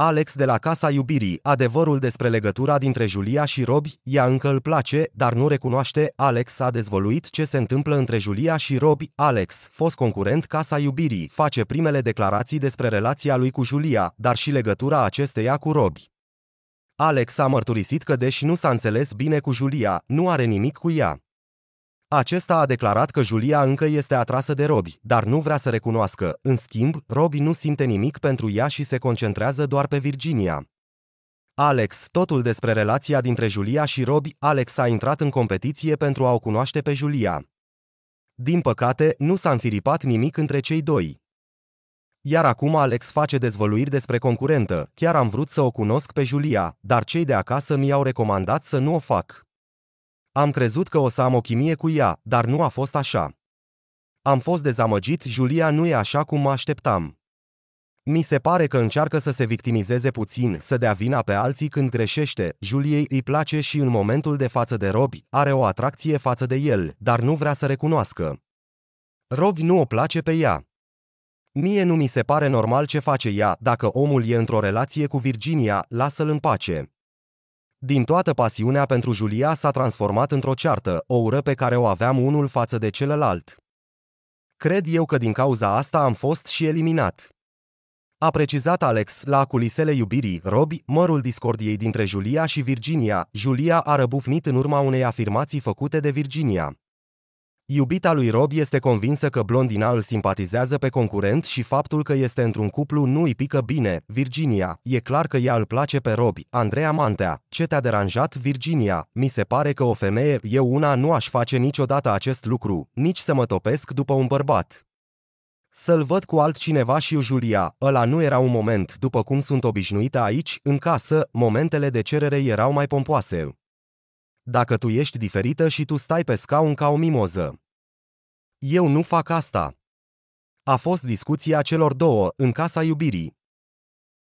Alex de la Casa Iubirii, adevărul despre legătura dintre Julia și Robi, ea încă îl place, dar nu recunoaște, Alex a dezvăluit ce se întâmplă între Julia și Robi, Alex, fost concurent Casa Iubirii, face primele declarații despre relația lui cu Julia, dar și legătura acesteia cu Robi. Alex a mărturisit că deși nu s-a înțeles bine cu Julia, nu are nimic cu ea. Acesta a declarat că Julia încă este atrasă de Robi, dar nu vrea să recunoască. În schimb, Robi nu simte nimic pentru ea și se concentrează doar pe Virginia. Alex, totul despre relația dintre Julia și Robi, Alex a intrat în competiție pentru a o cunoaște pe Julia. Din păcate, nu s-a înfiripat nimic între cei doi. Iar acum Alex face dezvăluiri despre concurentă, chiar am vrut să o cunosc pe Julia, dar cei de acasă mi-au recomandat să nu o fac. Am crezut că o să am o chimie cu ea, dar nu a fost așa. Am fost dezamăgit, Julia nu e așa cum mă așteptam. Mi se pare că încearcă să se victimizeze puțin, să dea vina pe alții când greșește. Juliei îi place și în momentul de față de Robi, are o atracție față de el, dar nu vrea să recunoască. Robi nu o place pe ea. Mie nu mi se pare normal ce face ea, dacă omul e într-o relație cu Virginia, lasă-l în pace. Din toată pasiunea pentru Julia s-a transformat într-o ceartă, o ură pe care o aveam unul față de celălalt. Cred eu că din cauza asta am fost și eliminat. A precizat Alex la culisele iubirii, Robi, mărul discordiei dintre Julia și Virginia. Julia a răbufnit în urma unei afirmații făcute de Virginia. Iubita lui Rob este convinsă că blondina îl simpatizează pe concurent și faptul că este într-un cuplu nu îi pică bine. Virginia, e clar că ea îl place pe Rob. Andreea Mantea, ce te-a deranjat, Virginia? Mi se pare că o femeie, eu una, nu aș face niciodată acest lucru, nici să mă topesc după un bărbat. Să-l văd cu altcineva și eu Julia, ăla nu era un moment, după cum sunt obișnuită aici, în casă, momentele de cerere erau mai pompoase dacă tu ești diferită și tu stai pe scaun ca o mimoză. Eu nu fac asta. A fost discuția celor două, în casa iubirii.